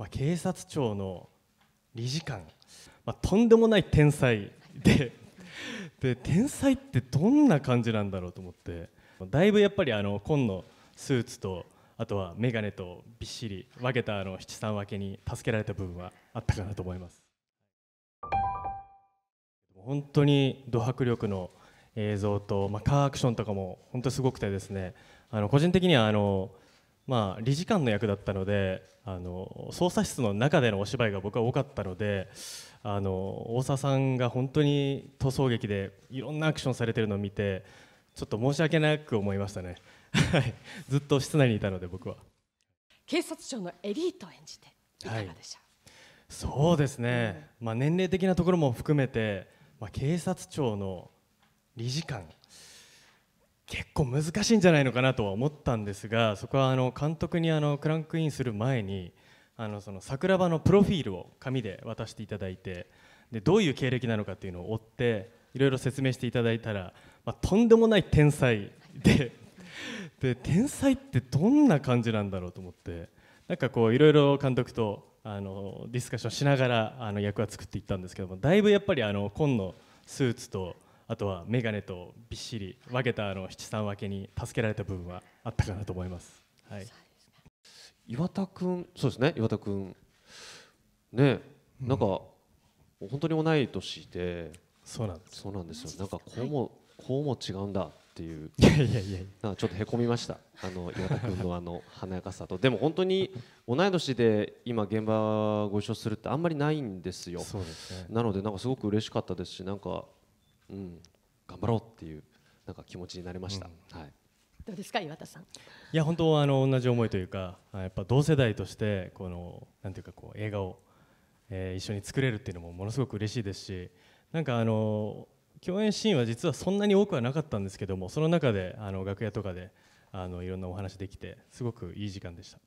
まあ、警察庁の理事官、まあ、とんでもない天才で で天才ってどんな感じなんだろうと思ってだいぶやっぱりあの紺のスーツとあとは眼鏡とびっしり分けたあの七三分けに助けられた部分はあったかなと思います本当にド迫力の映像と、まあ、カーアクションとかも本当すごくてですねあの個人的にはあのまあ、理事官の役だったのであの捜査室の中でのお芝居が僕は多かったのであの大沢さんが本当に塗装劇でいろんなアクションされてるのを見てちょっと申し訳なく思いましたねずっと室内にいたので僕は警察庁のエリートを演じていかがでしはい、そうですね、まあ、年齢的なところも含めて、まあ、警察庁の理事官結構難しいんじゃないのかなとは思ったんですがそこはあの監督にあのクランクインする前にあのその桜庭のプロフィールを紙で渡していただいてでどういう経歴なのかっていうのを追っていろいろ説明していただいたら、まあ、とんでもない天才でで天才ってどんな感じなんだろうと思ってなんかこういろいろ監督とあのディスカッションしながらあの役は作っていったんですけどもだいぶやっぱりあの紺のスーツと。あとは眼鏡とびっしり分けたあの七三分けに助けられた部分はあったかなと思います。はい、岩田君、そうですね、岩田君、ね、うん、なんか本当に同い年で、そうなんです。そうなんですよ。なんかこうも、はい、こうも違うんだっていう。いやいやいや。なんかちょっとへこみました。あの岩田君のあの華やかさと、でも本当に同い年で今現場ご一緒するってあんまりないんですよ。そうですね。なのでなんかすごく嬉しかったですし、なんかうん、頑張ろうっていうなんか気持ちになりました。うん、はいどうですか岩田さんいや本当あの同じ思いというかやっぱ同世代としてこのなんていうかこう映画を、えー、一緒に作れるっていうのもものすごく嬉しいですしなんかあの共演シーンは実はそんなに多くはなかったんですけどもその中であの楽屋とかであのいろんなお話できてすごくいい時間でした。